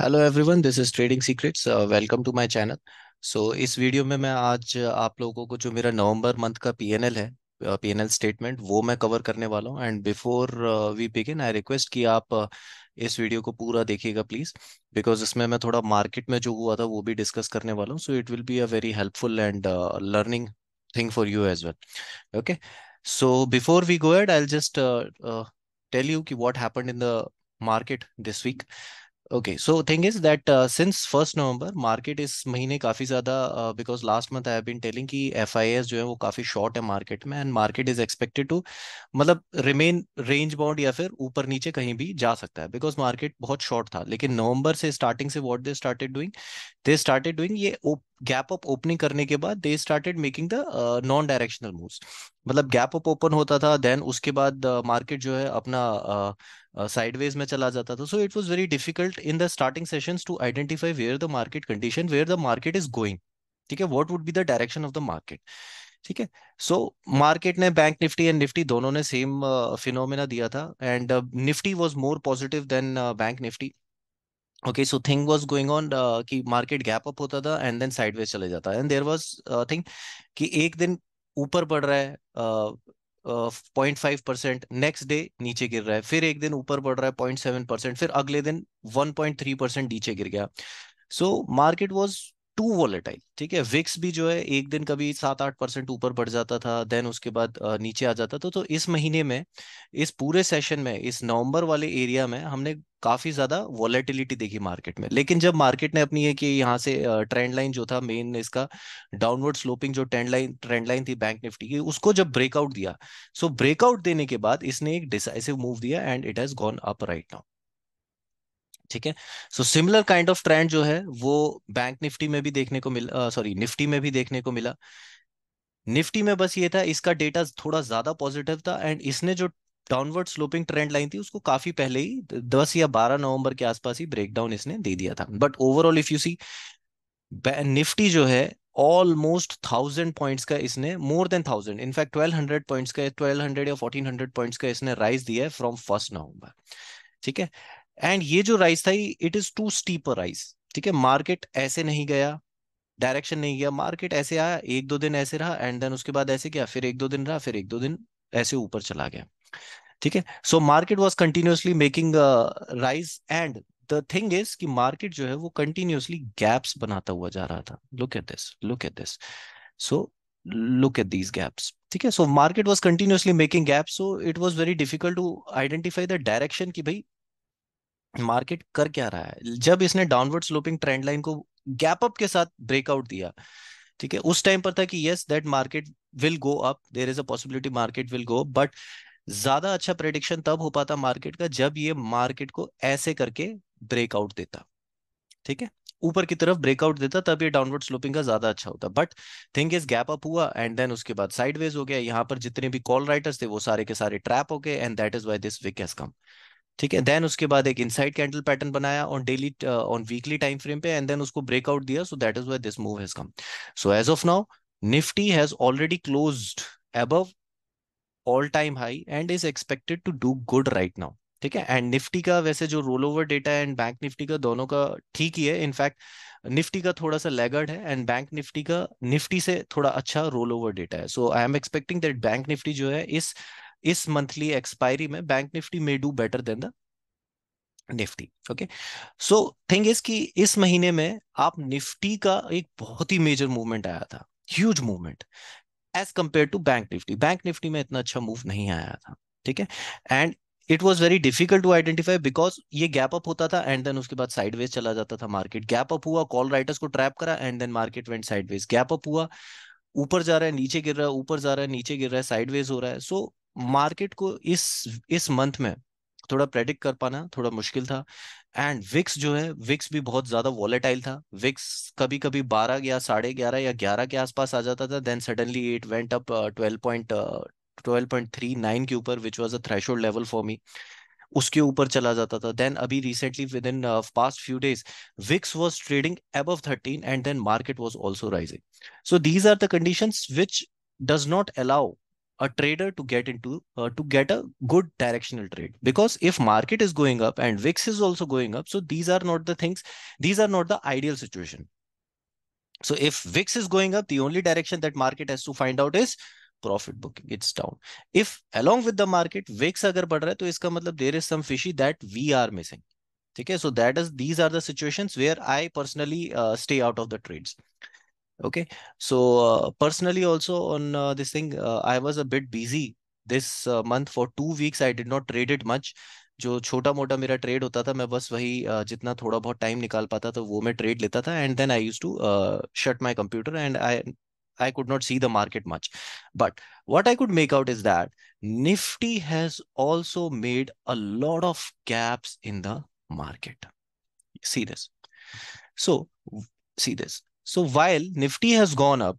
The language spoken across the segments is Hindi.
Hello everyone this is trading secrets welcome to my channel so इस वीडियो में मैं आज uh, आप लोगों को जो मेरा नवंबर मंथ का पीएनएल है पीएनएल uh, स्टेटमेंट वो मैं कवर करने वाला हूँ and before we begin I request कि आप uh, इस वीडियो को पूरा देखिएगा प्लीज बिकॉज इसमें मैं थोड़ा मार्केट में जो हुआ था वो भी डिस्कस करने वाला हूँ so it will be a very helpful and learning thing for you as well okay so before we go ahead I just tell you कि what happen in the market this week okay so thing is that since first November market इस महीने काफी ज्यादा because last month I have been telling कि एफआईएस जो है वो काफी शॉर्ट है मार्केट में and market is expected to मतलब रिमेन रेंज बाउंड या फिर ऊपर नीचे कहीं भी जा सकता है बिकॉज मार्केट बहुत शॉर्ट था लेकिन नवंबर से स्टार्टिंग से what they started doing they started doing ये गैप अप ओपनिंग करने के बाद they started making the non directional moves मतलब गैप अप ओपन होता था देन उसके बाद मार्केट uh, जो है अपना साइडवेज uh, uh में चला जाता था so it was very difficult in the starting sessions to identify where the market condition where the market is going ठीक है what would be the direction of the market ठीक है सो मार्केट ने बैंक निफ्टी एंड निफ्टी दोनों ने सेम फिनोमेना uh, दिया था and Nifty was more positive than bank Nifty okay so thing was going on कि मार्केट गैप अप होता था एंड देन साइडवेज चले जाता एंड देयर वाज थिंग कि एक दिन ऊपर बढ़ रहा है point five percent next day नीचे गिर रहा है फिर एक दिन ऊपर बढ़ रहा है पॉइंट सेवन परसेंट फिर अगले दिन वन पॉइंट थ्री परसेंट नीचे गिर गया so market was too volatile ठीक है विक्स भी जो है एक दिन कभी सात आठ परसेंट ऊपर बढ़ जाता था देन उसके बाद uh, नीचे आ जाता था तो, तो इस महीने में इस पूरे सेशन में इस नवंबर वाले एरिया में हमने काफी ज्यादा वॉलेटिलिटी देखी मार्केट में लेकिन जब मार्केट ने अपनी है कि यहाँ से ट्रेंड लाइन जो था मेन इसका डाउनवर्ड स्लोपिंग जो ट्रेंड लाइन ट्रेंड लाइन थी बैंक निफ्टी की उसको जब ब्रेकआउट दिया सो so ब्रेकआउट देने के बाद इसने एक डिसाइसिव मूव दिया and it has gone up right now ठीक है so similar kind of trend जो है वो बैंक निफ्टी में भी देखने को मिला सॉरी निफ्टी में भी देखने को मिला निफ्टी में बस ये था इसका डेटा थोड़ा ज्यादा पॉजिटिव था एंड इसने जो डाउनवर्ड स्लोपिंग ट्रेंड लाइन थी उसको काफी पहले ही दस या बारह नवंबर के आसपास ही ब्रेकडाउन इसने दे दिया था but overall if you see Nifty जो है ऑलमोस्ट थाउजेंड पॉइंट्स का इसने more than thousand in fact twelve hundred points का ट्वेल्व हंड्रेड या फोर्टीन हंड्रेड पॉइंट्स का इसने राइज दिया है फ्रॉम फर्स्ट नवंबर ठीक है एंड ये जो राइज था it is too steeper rise ठीक है मार्केट ऐसे नहीं गया डायरेक्शन नहीं गया मार्केट ऐसे आया एक दो दिन ऐसे रहा एंड देन उसके बाद ऐसे क्या फिर एक दो दिन रहा फिर एक दो दिन ऐसे ऊपर चला गया ठीक है so market was continuously making rise and the thing is कि मार्केट जो है वो कंटिन्यूसली गैप्स बनाता हुआ जा रहा था look at this look at this so look at these gaps ठीक है so market was continuously making gaps so it was very difficult to identify the direction की भाई मार्केट कर क्या रहा है जब इसने डाउनवर्ड स्लोपिंग ट्रेंड लाइन को गैप अप के साथ ब्रेकआउट दिया ठीक है उस टाइम पर था कि yes that market will go up there is a possibility market will go but ज्यादा अच्छा प्रेडिक्शन तब हो पाता मार्केट का जब ये मार्केट को ऐसे करके ब्रेकआउट देता ठीक है ऊपर की तरफ ब्रेकआउट देता तब ये डाउनवर्ड स्लोपिंग का ज्यादा अच्छा होता but thing is gap up हुआ एंड देन उसके बाद साइडवेज हो गया यहाँ पर जितने भी कॉल राइटर्स थे वो सारे के सारे ट्रैप हो गए and that is why this week has come ठीक है देन उसके बाद एक इनसाइड कैंडल पैटर्न बनाया on daily on weekly time frame पे एंड देन उसको ब्रेकआउट दिया so that is why this move has come so as of now Nifty has already closed above all time high and is expected to do good right now ठीक है एंड निफ्टी का वैसे जो role over data and bank Nifty का दोनों का ठीक ही है इनफैक्ट निफ्टी का थोड़ा सा लेगर्ड है एंड बैंक निफ्टी का निफ्टी से थोड़ा अच्छा रोल ओवर डेटा है so I am expecting that bank Nifty जो है इस इस मंथली एक्सपायरी में bank Nifty may do better than the Nifty okay so thing is कि इस महीने में आप निफ्टी का एक बहुत ही मेजर मूवमेंट आया था huge movement as compare to bank Nifty bank Nifty में इतना अच्छा मूव नहीं आया था ठीक है and it was very difficult to identify because ये गैप अप होता था एंड देन उसके बाद साइडवेज चला जाता था मार्केट गैप अप हुआ कॉल राइटर्स को ट्रैप करा and then market went sideways gap up हुआ ऊपर जा रहा है नीचे गिर रहा है ऊपर जा रहा है नीचे गिर रहा है साइडवेज हो रहा है सो so, मार्केट को इस इस मंथ में थोड़ा प्रेडिक्ट कर पाना थोड़ा मुश्किल था एंड विक्स जो है विक्स भी बहुत ज्यादा वॉलेटाइल था विक्स कभी कभी बारह या साढ़े ग्यारह या ग्यारह के आसपास आ जाता था then suddenly it went up twelve point twelve point three nine के ऊपर which was a threshold level for me उसके ऊपर चला जाता था देन अभी recently within past few days VIX was trading एब thirteen and then market was also rising so these are the condition which does not allow a trader to get into uh, to get a good directional trade because if market is going up and vix is also going up so these are not the things these are not the ideal situation so if vix is going up the only direction that market has to find out is profit booking it's down if along with the market vix agar bad raha hai iska matlab there is some fishy that we are missing okay so that is these are the situations where i personally uh, stay out of the trades okay so uh, personally also on uh, this thing uh, i was a bit busy this month for two weeks i did not trade it much जो छोटा मोटा मेरा trade होता था मैं बस वही जितना थोड़ा बहुत टाइम निकाल पाता था वो मैं ट्रेड लेता था and then I used to shut my computer and I I could not see the market much. But what I could make out is that Nifty has also made a lot of gaps in the market. See this. So, see this. So while Nifty has gone up,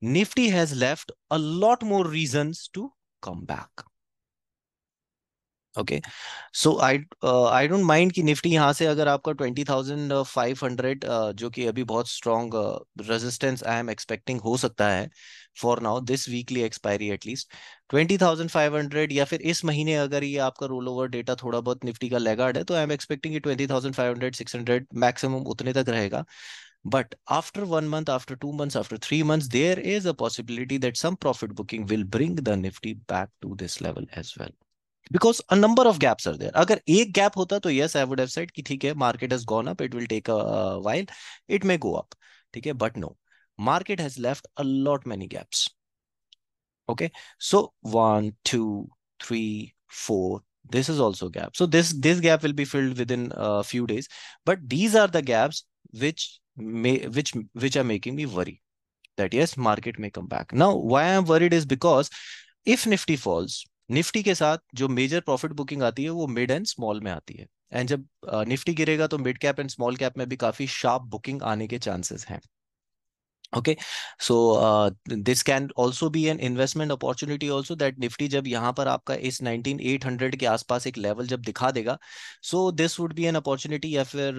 Nifty has left a lot more reasons to come back. Okay so I I don't mind कि निफ्टी यहाँ से अगर आपका ट्वेंटी थाउजेंड फाइव हंड्रेड जो कि अभी बहुत strong resistance I am expecting हो सकता है for now this weekly expiry at least twenty thousand five hundred या फिर इस महीने अगर ये आपका रोल ओवर डेटा थोड़ा बहुत निफ्टी का लेगार्ड है तो I am expecting twenty thousand five hundred six hundred maximum उतने तक रहेगा But after one month, after two months, after three months, there is a possibility that some profit booking will bring the Nifty back to this level as well. Because a number of gaps are there. अगर a gap hota, to yes, I would have said that the market has gone up, it will take a while, it may go up. okay? but no. Market has left a lot many gaps. Okay, so one, two, three, four, this is also gap so this this gap will be filled within a few days but these are the gaps which may, which which are making me worry that yes market may come back now why i'm worried is because if nifty falls nifty ke के jo major profit booking aati hai wo mid and small mein aati hai and jab uh, nifty girega to mid cap and small cap mein bhi kafi sharp booking aane ke chances hain okay so this can also be an investment opportunity also that Nifty जब यहाँ पर आपका इस 19800 के आसपास एक लेवल जब दिखा देगा so this would be an opportunity या फिर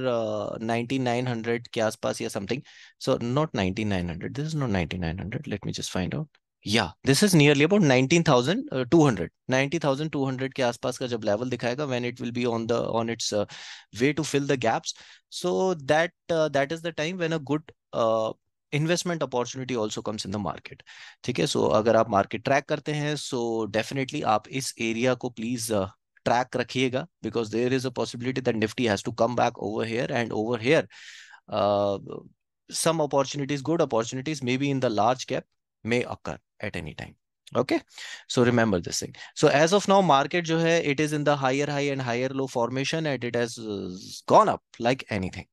uh, 9900 के आसपास या something so not 9900 this is not 9900 let me just find out या दिस इज नियरली अबाउट 19200 90200 के आसपास का जब लेवल दिखाएगा when it will be on the on its way to fill the gaps so that that is the time when a good investment opportunity also comes in the market ठीक है सो अगर आप मार्केट ट्रैक करते हैं सो so डेफिनेटली आप इस एरिया को प्लीज ट्रैक uh, रखिएगा because there is a possibility that Nifty has to come back over here and over here some opportunities good opportunities may be in the large cap may occur at any time okay so remember this thing so as of now market जो है it is in the higher high and higher low formation and it has gone up like anything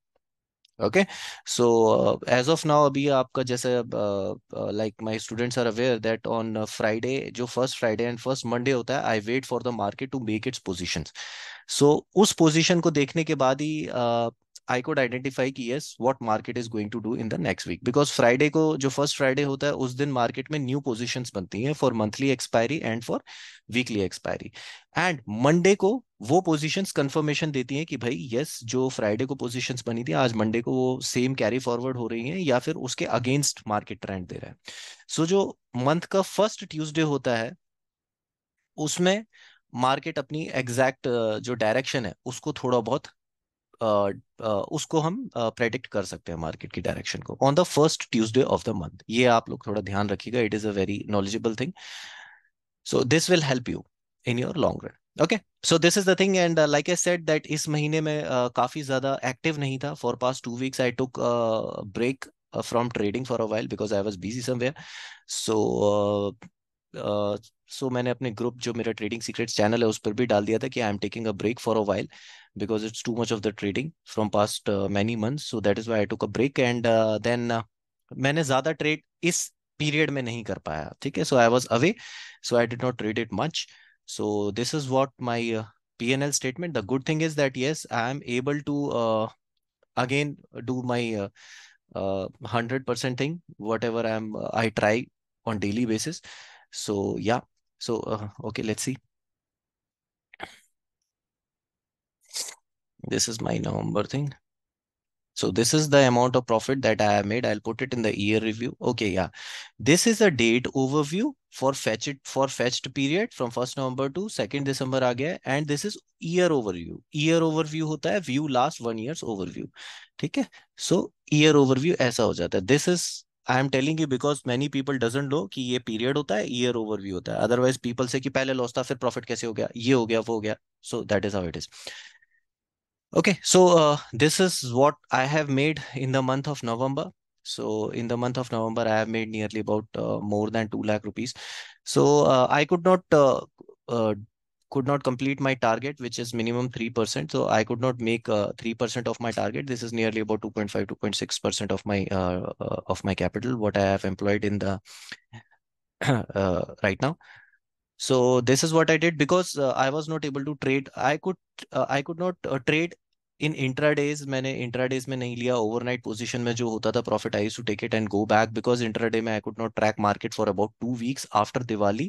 okay so uh, as of now abhi aapka jaise uh, uh, like my students are aware that on friday jo first friday and first monday hota hai i wait for the market to make its positions so us position ko dekhne ke baad hi uh, I could identify की yes what market is going to do in the next week because Friday को जो फर्स्ट फ्राइडे होता है उस दिन मार्केट में न्यू पोजीशंस बनती हैं for monthly expiry and for weekly expiry and Monday को वो पोजीशंस कंफर्मेशन देती हैं कि भाई यस जो फ्राइडे को पोजीशंस बनी थी आज मंडे को वो सेम कैरी फॉरवर्ड हो रही हैं या फिर उसके अगेंस्ट मार्केट ट्रेंड दे रहा है सो so, जो मंथ का फर्स्ट ट्यूसडे होता है उसमें मार्केट अपनी एग्जैक्ट जो डायरेक्शन है उसको थोड़ा बहुत उसको हम प्रेडिक्ट कर सकते हैं मार्केट की डायरेक्शन को on the first Tuesday of the month ये आप लोग थोड़ा ध्यान रखिएगा it is a very knowledgeable thing so this will help you in your long run okay so this is the thing and like I said that इस महीने में uh, काफी ज्यादा एक्टिव नहीं था for past two weeks I took break from trading for a while because I was busy somewhere सो सो मैंने अपने ग्रुप जो मेरा ट्रेडिंग सीक्रेट्स चैनल है उस पर भी डाल दिया था कि I am taking a break for a while because it's too much of the trading from past many months so that is why I took a break and then मैंने ज्यादा ट्रेड इस पीरियड में नहीं कर पाया ठीक है so I was away so I did not trade it much So this is what my uh, PNL statement. The good thing is that yes, I am able to uh, again do my uh, uh, hundred uh, percent thing, whatever I am uh, I try on daily basis. So yeah. So okay, let's see. This is my number thing. So this is the amount of profit that I have made. I'll put it in the year review. Okay, yeah. This is a date overview for fetch it for fetched period from 1st November to 2nd December आ गया and this is year overview. Year overview होता है view last one year's overview. ठीक है So year overview ऐसा हो जाता है. This is I am telling you because many people doesn't know कि ये period होता है year overview होता है Otherwise, people से कि पहले loss था फिर profit कैसे हो गया ये हो गया वो हो गया So that is how it is. Okay, so uh, this is what I have made in the month of November. So in the month of November, I have made nearly about uh, more than 2 lakh rupees. So uh, I could not uh, uh, could not complete my target, which is minimum 3%. So I could not make 3% uh, of my target. This is nearly about 2.5, 2.6% of my of my capital, what I have employed in the right now so this is what i did because uh, i was not able to trade i could uh, i could not uh, trade in intradays maine intradays mein nahi liya overnight position mein jo hota tha profit i used to take it and go back because intraday mein i could not track market for about 2 weeks after diwali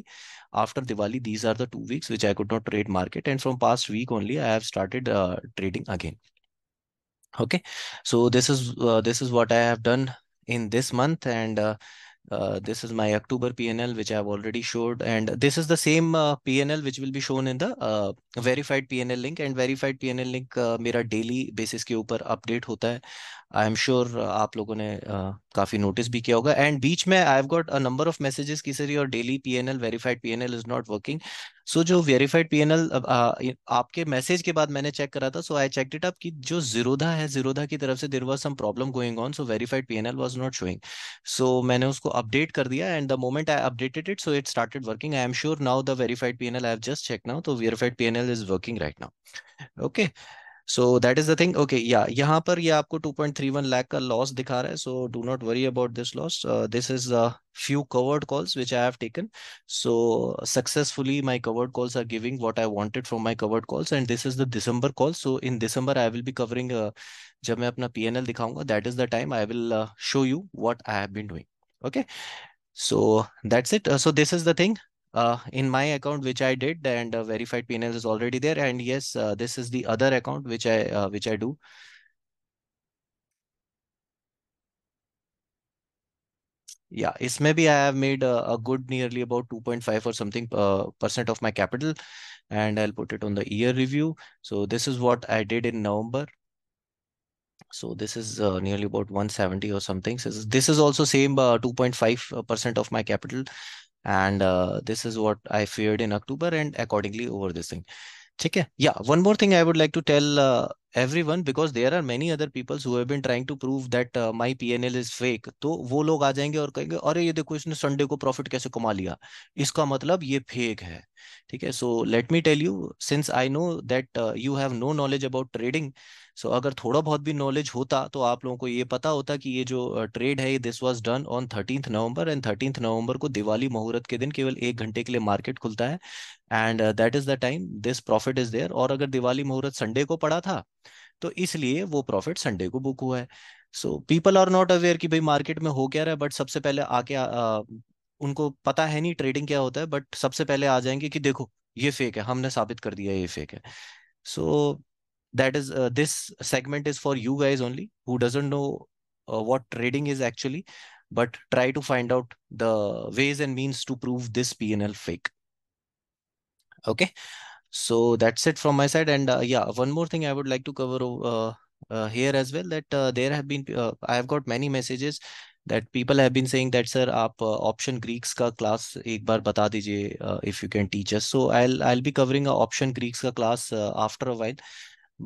after diwali these are the 2 weeks which i could not trade market and from past week only i have started trading again okay so this is this is what i have done in this month and this is my October PNL, which I've already showed. And this is the same uh, PNL, which will be shown in the uh, verified PNL link. And verified PNL link uh, my daily basis ke upar update hota hai. I am sure आप लोगों ने uh, काफी नोटिस भी किया होगा एंड बीच में I have got a number of messages की sir your daily PNL verified PNL is not working so जो वेरीफाइड पीएनएल आपके मैसेज के बाद मैंने चेक करा था so I check it up कि जो जीरोधा है जीरोधा की तरफ से there was some problem going on so verified PNL was not showing so मैंने उसको अपडेट कर दिया and the moment I updated it so it started working I am sure now the verified PNL I have just check now तो verified PNL is working right now okay So that is the thing. Okay, yeah. या यहाँ पर ये यह आपको 2.31 लाख का लॉस दिखा रहा है so do not worry about this loss this is few covered calls which I have taken. So successfully my covered calls are giving what I wanted from my covered calls and this is the December call. So in December I will be covering uh, जब that is the time I will uh, show you what I have been doing. Okay. So that's it. Uh, so this is the thing uh, in my account which I did and uh, verified PNL is already there. And yes, uh, this is the other account which I uh, which I do. Yeah, it's maybe I have made a, uh, a good nearly about 2.5 or something uh, percent of my capital and I'll put it on the year review. So this is what I did in November. So this is uh, nearly about 170 or something. So this is also same 2.5% uh, of my capital and uh, this is what I feared in October and accordingly over this thing. Yeah, one more thing I would like to tell uh, everyone because there are many other people who have been trying to prove that uh, my PNL is fake. So, wo log aa jayenge aur kahenge, "Arey, ye dekho, isne Sunday profit kaise kama liya? Iska matlab fake so let me tell you, since I know that uh, you have no knowledge about trading, so so, अगर थोड़ा बहुत भी नॉलेज होता तो आप लोगों को ये पता होता कि ये जो ट्रेड है this was done on thirteenth November and thirteenth November को दिवाली मुहूर्त के दिन केवल एक घंटे के लिए मार्केट खुलता है and that is the time this profit is there और अगर दिवाली मुहूर्त संडे को पड़ा था तो इसलिए वो प्रॉफिट संडे को बुक हुआ है so people are not aware कि भाई मार्केट में हो क्या रहा है बट सबसे पहले आके आ, उनको पता है नहीं ट्रेडिंग क्या होता है बट सबसे पहले आ जाएंगे कि देखो ये फेक है हमने साबित कर दिया ये फेक है so so, that is uh, this segment is for you guys only who doesn't know uh, what trading is actually but try to find out the ways and means to prove this pnl fake okay so that's it from my side and uh, yeah one more thing i would like to cover uh, uh, here as well that uh, there have been i have got many messages that people have been saying that sir aap option greeks ka class ek bar bata dijiye if you can teach us so i'll i'll be covering a option greeks ka class after a while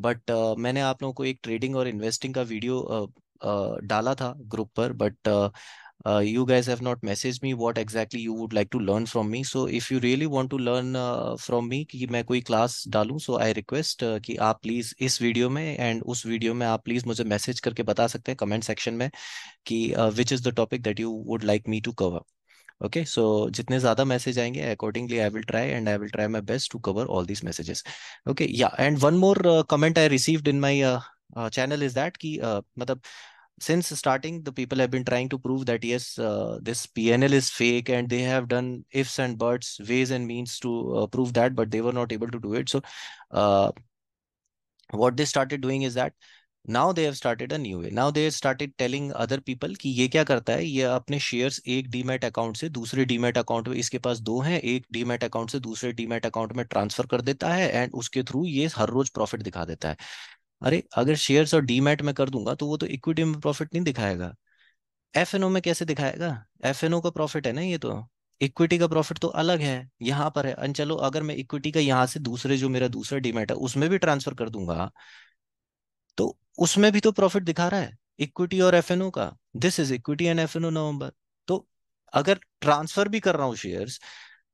but uh, मैंने आप लोगों को एक ट्रेडिंग और इन्वेस्टिंग का वीडियो uh, uh, डाला था ग्रुप पर but you guys have not message me what exactly you would like to learn from me so if you really want to learn from me कि मैं कोई क्लास डालू सो आई रिक्वेस्ट कि आप प्लीज इस वीडियो में एंड उस वीडियो में आप प्लीज मुझे मैसेज करके बता सकते हैं कमेंट सेक्शन में कि which is the topic that you would like me to cover okay so जितने ज्यादा मैसेज आएंगे accordingly I will try and I will try my best to cover all these messages okay या and one more comment I received in my channel is that कि मतलब since starting the people have been trying to prove that yes uh, this pnl is fake and they have done ifs and buts ways and means to uh, prove that but they were not able to do it so uh, what they started doing is that now they have started a new way now they started telling other people कि ये क्या करता है ये अपने शेयर्स एक डीमेट अकाउंट से दूसरे डीमेट अकाउंट में इसके पास दो हैं एक डीमेट अकाउंट से दूसरे डीमेट अकाउंट में ट्रांसफर कर देता है एंड उसके थ्रू ये हर रोज प्रॉफिट दिखा देता है अरे अगर शेयर्स और डीमेट में कर दूंगा तो वो तो इक्विटी में प्रॉफिट नहीं दिखाएगा एफ में कैसे दिखाएगा एफ का प्रॉफिट है ना ये तो इक्विटी का प्रॉफिट तो अलग है यहाँ पर है चलो अगर मैं इक्विटी का यहाँ से दूसरे जो मेरा दूसरा डीमेट है उसमें भी ट्रांसफर कर दूंगा तो उसमें भी तो प्रॉफिट दिखा रहा है इक्विटी और एफ का this is equity and F November तो अगर ट्रांसफर भी कर रहा हूँ शेयर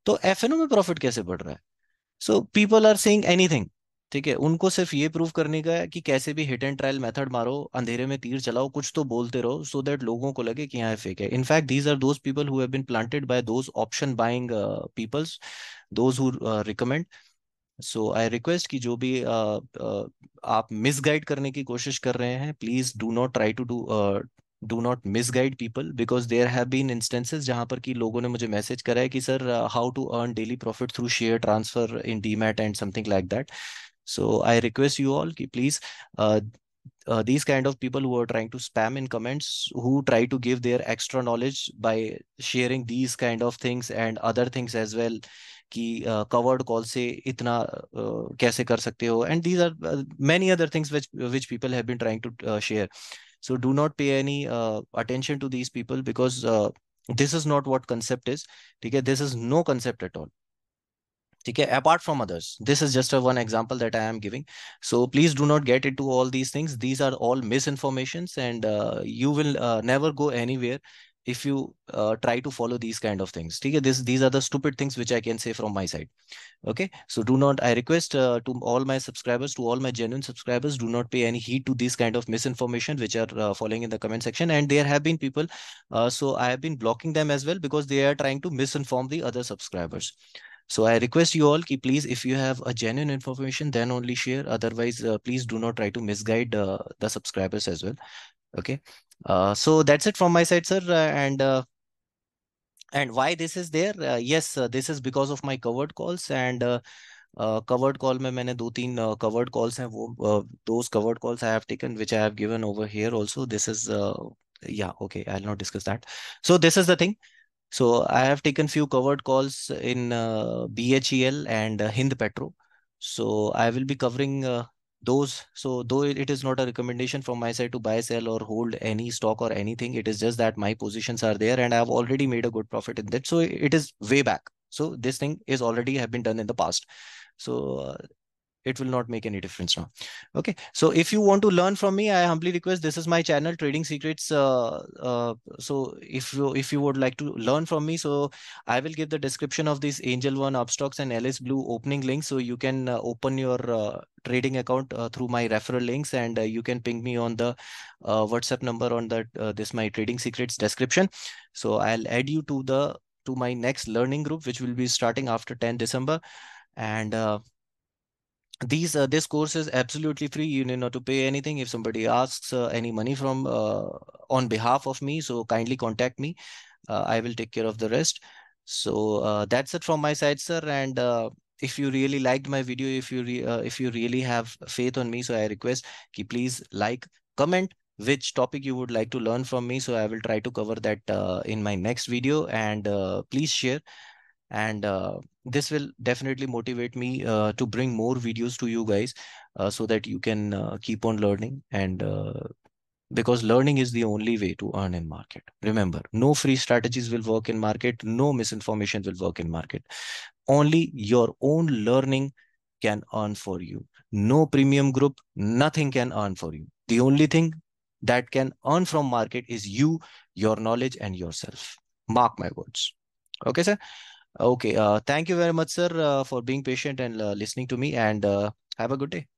तो एफ में प्रॉफिट कैसे बढ़ रहा है so people are saying anything ठीक है उनको सिर्फ ये प्रूव करने का है कि कैसे भी हिट एंड ट्रायल मेथड मारो अंधेरे में तीर चलाओ कुछ तो बोलते रहो सो so दैट लोगों को लगे कि यहाँ फेक है in fact these are those people who have been planted by those option buying peoples those who recommend so I request कि जो भी आ, आ, आप मिसगाइड करने की कोशिश कर रहे हैं please do not try to do do not misguide people because there have been instances जहां पर कि लोगों ने मुझे मैसेज करा है कि sir how to earn daily profit through share transfer in demat and something like that so I request you all कि please uh, these kind of people who are trying to spam in comments who try to give their extra knowledge by sharing these kind of things and other things as well कि कवर्ड uh, कॉल से इतना uh, कैसे कर सकते हो and these are many other things which which people have been trying to share so do not pay any attention to these people because this is not what concept is ठीक है this is no concept at all ठीक है apart from others this is just one example that I am giving so please do not gate it to all these things these are all misinformation and you will never go anywhere if you uh, try to follow these kind of things okay this these are the stupid things which i can say from my side okay so do not i request uh, to all my subscribers to all my genuine subscribers do not pay any heed to these kind of misinformation which are uh, following in the comment section and there have been people uh, so i have been blocking them as well because they are trying to misinform the other subscribers so I request you all, ki please, if you have a genuine information, then only share. Otherwise, uh, please do not try to misguide uh, the subscribers as well. Okay. Uh, so that's it from my side, sir. Uh, and uh, and why this is there? Uh, yes, uh, this is because of my covered calls and. Uh, covered call में मैंने दो तीन covered calls हैं वो those covered calls I have taken which I have given over here also this is yeah okay I'll not discuss that so this is the thing so I have taken few covered calls in BHEL and Hind Petro so I will be covering those so though it is not a recommendation from my side to buy sell or hold any stock or anything it is just that my positions are there and i have already made a good profit in that so it is way back so this thing is already have been done in the past so uh, it will not make any difference now okay so if you want to learn from me i humbly request this is my channel trading secrets uh, uh, so if you if you would like to learn from me so i will give the description of these angel one upstocks and ls blue opening link so you can uh, open your uh, trading account uh, through my referral links and uh, you can ping me on the whatsapp number on that this my trading secrets description so i'll add you to the to my next learning group which will be starting after 10 december and these uh, this course is absolutely free you need not to pay anything if somebody asks uh, any money from uh, on behalf of me so kindly contact me uh, i will take care of the rest so uh, that's it from my side sir and uh, if you really liked my video if you if you really have faith on me so i request ki please like comment which topic you would like to learn from me so i will try to cover that in my next video and please share and this will definitely motivate me uh, to bring more videos to you guys uh, so that you can uh, keep on learning and uh, because learning is the only way to earn in market remember no free strategies will work in market no misinformation will work in market only your own learning can earn for you no premium group nothing can earn for you the only thing that can earn from market is you your knowledge and yourself mark my words okay sir Okay. Uh, thank you very much, sir, uh, for being patient and uh, listening to me. And uh, have a good day.